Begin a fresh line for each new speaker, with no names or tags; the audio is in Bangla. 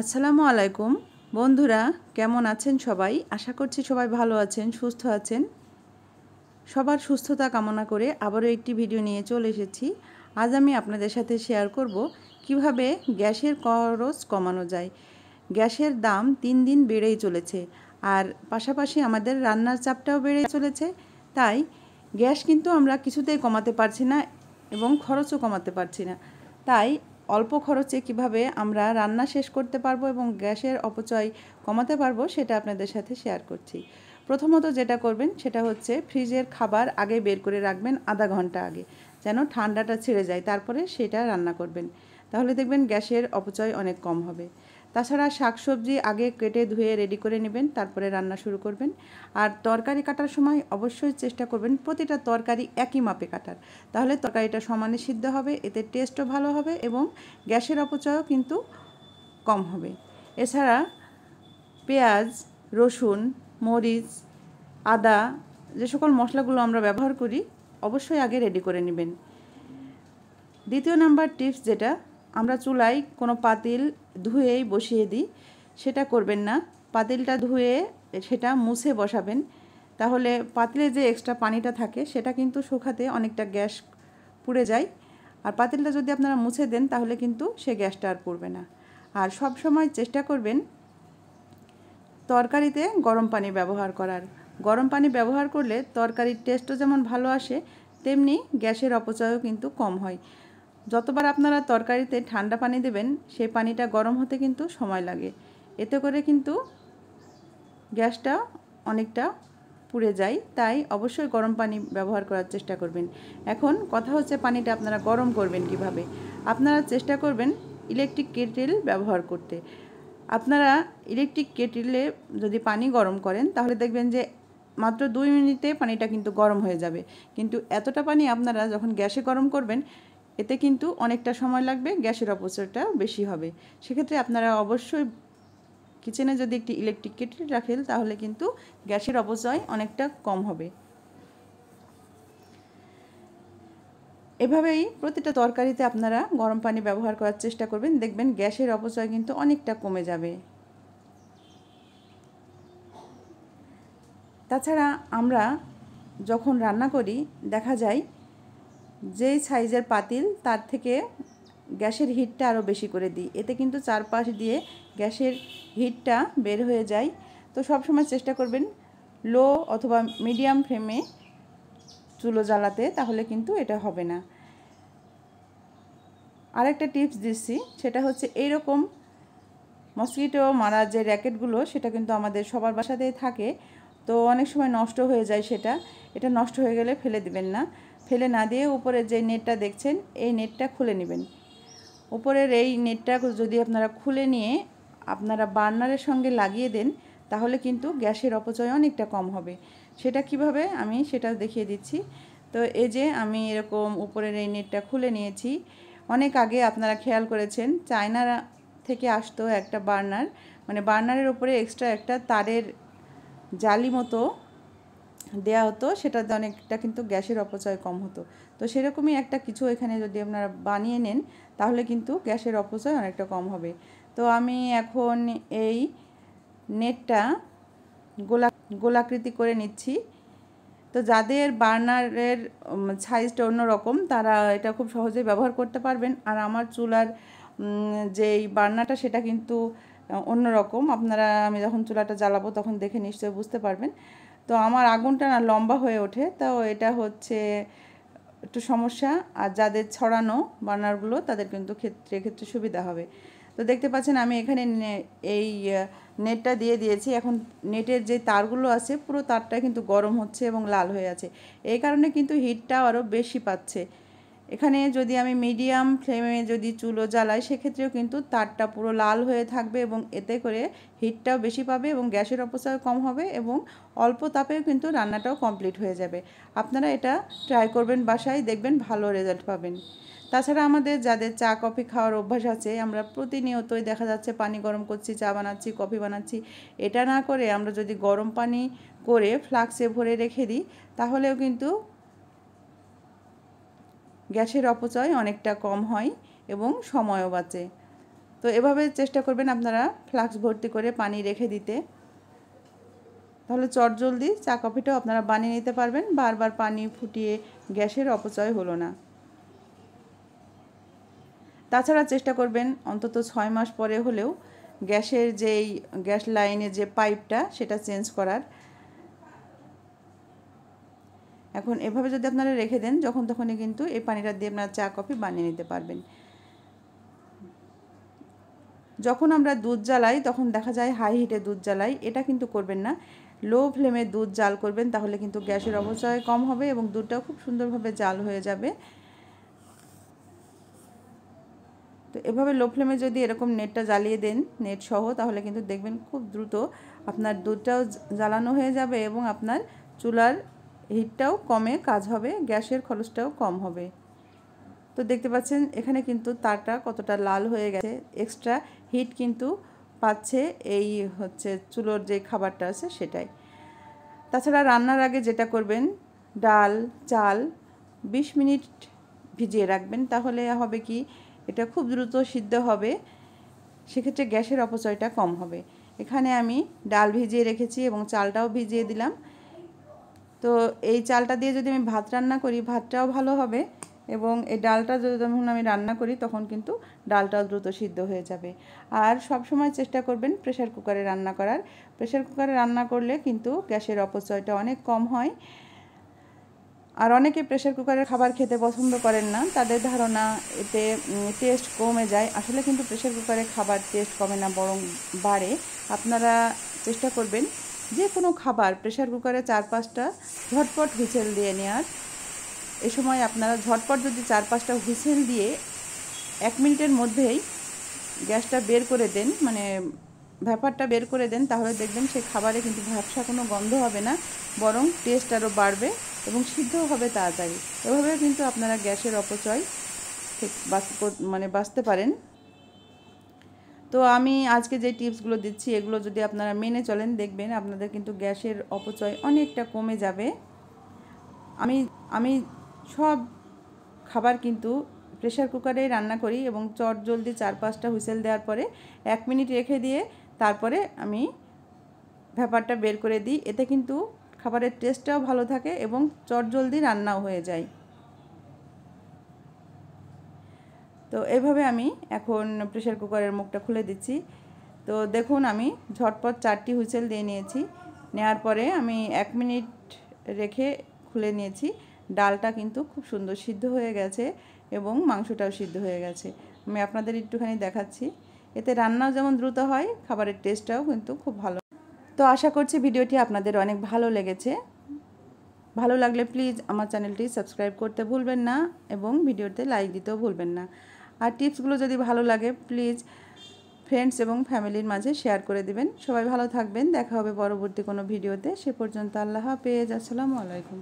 আসসালামু আলাইকুম বন্ধুরা কেমন আছেন সবাই আশা করছি সবাই ভালো আছেন সুস্থ আছেন সবার সুস্থতা কামনা করে আবারও একটি ভিডিও নিয়ে চলে এসেছি আজ আমি আপনাদের সাথে শেয়ার করব কিভাবে গ্যাসের খরচ কমানো যায় গ্যাসের দাম তিন দিন বেড়েই চলেছে আর পাশাপাশি আমাদের রান্নার চাপটাও বেড়ে চলেছে তাই গ্যাস কিন্তু আমরা কিছুতেই কমাতে পারছি না এবং খরচও কমাতে পারছি না তাই অল্প খরচে কিভাবে আমরা রান্না শেষ করতে পারবো এবং গ্যাসের অপচয় কমাতে পারবো সেটা আপনাদের সাথে শেয়ার করছি প্রথমত যেটা করবেন সেটা হচ্ছে ফ্রিজের খাবার আগে বের করে রাখবেন আধা ঘন্টা আগে যেন ঠান্ডাটা ছেড়ে যায় তারপরে সেটা রান্না করবেন তাহলে দেখবেন গ্যাসের অপচয় অনেক কম হবে তাছাড়া শাকসবজি আগে কেটে ধুয়ে রেডি করে নেবেন তারপরে রান্না শুরু করবেন আর তরকারি কাটার সময় অবশ্যই চেষ্টা করবেন প্রতিটা তরকারি একই মাপে কাটার তাহলে তরকারিটা সমানে সিদ্ধ হবে এতে টেস্টও ভালো হবে এবং গ্যাসের অপচয়ও কিন্তু কম হবে এছাড়া পেঁয়াজ রসুন মরিচ আদা যে সকল মশলাগুলো আমরা ব্যবহার করি অবশ্যই আগে রেডি করে নেবেন দ্বিতীয় নাম্বার টিপস যেটা আমরা চুলায় কোনো পাতিল ধুয়েই বসিয়ে দিই সেটা করবেন না পাতিলটা ধুয়ে সেটা মুছে বসাবেন তাহলে পাতিলে যে এক্সট্রা পানিটা থাকে সেটা কিন্তু শুকাতে অনেকটা গ্যাস পুড়ে যায় আর পাতিলটা যদি আপনারা মুছে দেন তাহলে কিন্তু সে গ্যাসটা আর পুড়বে না আর সব সময় চেষ্টা করবেন তরকারিতে গরম পানি ব্যবহার করার গরম পানি ব্যবহার করলে তরকারির টেস্টও যেমন ভালো আসে তেমনি গ্যাসের অপচয়ও কিন্তু কম হয় যতবার আপনারা তরকারিতে ঠান্ডা পানি দেবেন সেই পানিটা গরম হতে কিন্তু সময় লাগে এতে করে কিন্তু গ্যাসটা অনেকটা পুড়ে যায় তাই অবশ্যই গরম পানি ব্যবহার করার চেষ্টা করবেন এখন কথা হচ্ছে পানিটা আপনারা গরম করবেন কিভাবে আপনারা চেষ্টা করবেন ইলেকট্রিক কেটেল ব্যবহার করতে আপনারা ইলেকট্রিক কেটেলে যদি পানি গরম করেন তাহলে দেখবেন যে মাত্র দুই মিনিটে পানিটা কিন্তু গরম হয়ে যাবে কিন্তু এতটা পানি আপনারা যখন গ্যাসে গরম করবেন এতে কিন্তু অনেকটা সময় লাগবে গ্যাসের অপচয়টা বেশি হবে সেক্ষেত্রে আপনারা অবশ্যই কিচেনে যদি একটি ইলেকট্রিক কেটলি রাখেন তাহলে কিন্তু গ্যাসের অপচয় অনেকটা কম হবে এভাবেই প্রতিটা তরকারিতে আপনারা গরম পানি ব্যবহার করার চেষ্টা করবেন দেখবেন গ্যাসের অপচয় কিন্তু অনেকটা কমে যাবে তাছাড়া আমরা যখন রান্না করি দেখা যায় যেই সাইজের পাতিল তার থেকে গ্যাসের হিটটা আরও বেশি করে দিই এতে কিন্তু চারপাশ দিয়ে গ্যাসের হিটটা বের হয়ে যায় তো সবসময় চেষ্টা করবেন লো অথবা মিডিয়াম ফ্লেমে চুলো জ্বালাতে তাহলে কিন্তু এটা হবে না আরেকটা টিপস দিচ্ছি সেটা হচ্ছে এইরকম মস্কিটো মারার যে র্যাকেটগুলো সেটা কিন্তু আমাদের সবার বাসাতেই থাকে তো অনেক সময় নষ্ট হয়ে যায় সেটা এটা নষ্ট হয়ে গেলে ফেলে দিবেন না ফেলে না দিয়ে উপরে যে নেটটা দেখছেন এই নেটটা খুলে নেবেন উপরের এই নেটটা যদি আপনারা খুলে নিয়ে আপনারা বার্নারের সঙ্গে লাগিয়ে দেন তাহলে কিন্তু গ্যাসের অপচয় অনেকটা কম হবে সেটা কিভাবে আমি সেটা দেখিয়ে দিচ্ছি তো এই যে আমি এরকম উপরের এই নেটটা খুলে নিয়েছি অনেক আগে আপনারা খেয়াল করেছেন চায়নার থেকে আসতো একটা বার্নার মানে বার্নারের ওপরে এক্সট্রা একটা তারের জালি মতো দেয়া হতো সেটাতে অনেকটা কিন্তু গ্যাসের অপচয় কম হতো তো সেরকমই একটা কিছু এখানে যদি আপনারা বানিয়ে নেন তাহলে কিন্তু গ্যাসের অপচয় অনেকটা কম হবে তো আমি এখন এই নেটটা গোলা গোলাকৃতি করে নিচ্ছি তো যাদের বার্নারের সাইজটা অন্য রকম তারা এটা খুব সহজেই ব্যবহার করতে পারবেন আর আমার চুলার যেই বার্নারটা সেটা কিন্তু অন্যরকম আপনারা আমি যখন চুলাটা জ্বালাবো তখন দেখে নিশ্চয়ই বুঝতে পারবেন তো আমার আগুনটা না লম্বা হয়ে ওঠে তো এটা হচ্ছে একটু সমস্যা আর যাদের ছড়ানো বার্নারগুলো তাদের কিন্তু ক্ষেত্রে ক্ষেত্রে সুবিধা হবে তো দেখতে পাচ্ছেন আমি এখানে এই নেটটা দিয়ে দিয়েছি এখন নেটের যে তারগুলো আছে পুরো তারটা কিন্তু গরম হচ্ছে এবং লাল হয়ে আছে এই কারণে কিন্তু হিটটা আরও বেশি পাচ্ছে এখানে যদি আমি মিডিয়াম ফ্লেমে যদি চুলো জ্বালাই সেক্ষেত্রেও কিন্তু তারটা পুরো লাল হয়ে থাকবে এবং এতে করে হিটটাও বেশি পাবে এবং গ্যাসের অপচয় কম হবে এবং অল্প তাপেও কিন্তু রান্নাটাও কমপ্লিট হয়ে যাবে আপনারা এটা ট্রাই করবেন বাসায় দেখবেন ভালো রেজাল্ট পাবেন তাছাড়া আমাদের যাদের চা কফি খাওয়ার অভ্যাস আছে আমরা প্রতিনিয়তই দেখা যাচ্ছে পানি গরম করছি চা বানাচ্ছি কফি বানাচ্ছি এটা না করে আমরা যদি গরম পানি করে ফ্লাক্সে ভরে রেখে দিই তাহলেও কিন্তু গ্যাসের অপচয় অনেকটা কম হয় এবং সময়ও বাঁচে তো এভাবে চেষ্টা করবেন আপনারা ফ্লাক্স ভর্তি করে পানি রেখে দিতে তাহলে চট জলদি চা কফিটাও আপনারা বানিয়ে নিতে পারবেন বারবার পানি ফুটিয়ে গ্যাসের অপচয় হলো না তাছাড়া চেষ্টা করবেন অন্তত ছয় মাস পরে হলেও গ্যাসের যেই গ্যাস লাইনে যে পাইপটা সেটা চেঞ্জ করার এখন এভাবে যদি আপনারা রেখে দেন যখন তখনই কিন্তু এই পানিটা দিয়ে আপনারা চা কফি বানিয়ে নিতে পারবেন যখন আমরা দুধ জ্বালাই তখন দেখা যায় হাই হিটে দুধ জ্বালাই এটা কিন্তু করবেন না লো ফ্লেমে দুধ জাল করবেন তাহলে কিন্তু গ্যাসের অপচয় কম হবে এবং দুধটাও খুব সুন্দরভাবে জাল হয়ে যাবে তো এভাবে লো ফ্লেমে যদি এরকম নেটটা জ্বালিয়ে দেন নেট সহ তাহলে কিন্তু দেখবেন খুব দ্রুত আপনার দুধটাও জ্বালানো হয়ে যাবে এবং আপনার চুলার হিটটাও কমে কাজ হবে গ্যাসের খরচটাও কম হবে তো দেখতে পাচ্ছেন এখানে কিন্তু তারটা কতটা লাল হয়ে গেছে এক্সট্রা হিট কিন্তু পাচ্ছে এই হচ্ছে চুলোর যে খাবারটা আছে সেটাই তাছাড়া রান্নার আগে যেটা করবেন ডাল চাল ২০ মিনিট ভিজিয়ে রাখবেন তাহলে হবে কি এটা খুব দ্রুত সিদ্ধ হবে সেক্ষেত্রে গ্যাসের অপচয়টা কম হবে এখানে আমি ডাল ভিজিয়ে রেখেছি এবং চালটাও ভিজিয়ে দিলাম তো এই চালটা দিয়ে যদি আমি ভাত রান্না করি ভাতটাও ভালো হবে এবং এই ডালটা যখন আমি রান্না করি তখন কিন্তু ডালটাও দ্রুত সিদ্ধ হয়ে যাবে আর সব সময় চেষ্টা করবেন প্রেশার কুকারে রান্না করার প্রেশার কুকারে রান্না করলে কিন্তু গ্যাসের অপচয়টা অনেক কম হয় আর অনেকে প্রেশার কুকারের খাবার খেতে পছন্দ করেন না তাদের ধারণা এতে টেস্ট কমে যায় আসলে কিন্তু প্রেশার কুকারে খাবার টেস্ট কমে না বরং বাড়ে আপনারা চেষ্টা করবেন যে কোনো খাবার প্রেশার কুকারে চার পাঁচটা ঝটপট হুইসেল দিয়ে নেওয়ার এ সময় আপনারা ঝটপট যদি চার পাঁচটা হুইসেল দিয়ে এক মিনিটের মধ্যেই গ্যাসটা বের করে দেন মানে ভ্যাপারটা বের করে দেন তাহলে দেখবেন সেই খাবারে কিন্তু ভ্যাপসা কোনো গন্ধ হবে না বরং টেস্ট আরও বাড়বে এবং সিদ্ধ হবে তাড়াতাড়ি এভাবে কিন্তু আপনারা গ্যাসের অপচয় মানে বাঁচতে পারেন তো আমি আজকে যে টিপসগুলো দিচ্ছি এগুলো যদি আপনারা মেনে চলেন দেখবেন আপনাদের কিন্তু গ্যাসের অপচয় অনেকটা কমে যাবে আমি আমি সব খাবার কিন্তু প্রেশার কুকারেই রান্না করি এবং চট জলদি চার পাঁচটা হুইসেল দেওয়ার পরে এক মিনিট রেখে দিয়ে তারপরে আমি ব্যাপারটা বের করে দিই এতে কিন্তু খাবারের টেস্টটাও ভালো থাকে এবং চট জলদি রান্নাও হয়ে যায় তো এভাবে আমি এখন প্রেশার কুকারের মুখটা খুলে দিচ্ছি তো দেখুন আমি ঝটপট চারটি হুইসেল দিয়ে নিয়েছি নেওয়ার পরে আমি এক মিনিট রেখে খুলে নিয়েছি ডালটা কিন্তু খুব সুন্দর সিদ্ধ হয়ে গেছে এবং মাংসটাও সিদ্ধ হয়ে গেছে আমি আপনাদের একটুখানি দেখাচ্ছি এতে রান্নাও যেমন দ্রুত হয় খাবারের টেস্টটাও কিন্তু খুব ভালো তো আশা করছি ভিডিওটি আপনাদের অনেক ভালো লেগেছে ভালো লাগলে প্লিজ আমার চ্যানেলটি সাবস্ক্রাইব করতে ভুলবেন না এবং ভিডিওতে লাইক দিতেও ভুলবেন না আর টিপসগুলো যদি ভালো লাগে প্লিজ ফ্রেন্ডস এবং ফ্যামিলির মাঝে শেয়ার করে দিবেন সবাই ভালো থাকবেন দেখা হবে পরবর্তী কোনো ভিডিওতে সে পর্যন্ত আল্লাহ হাফেজ আসসালামু আলাইকুম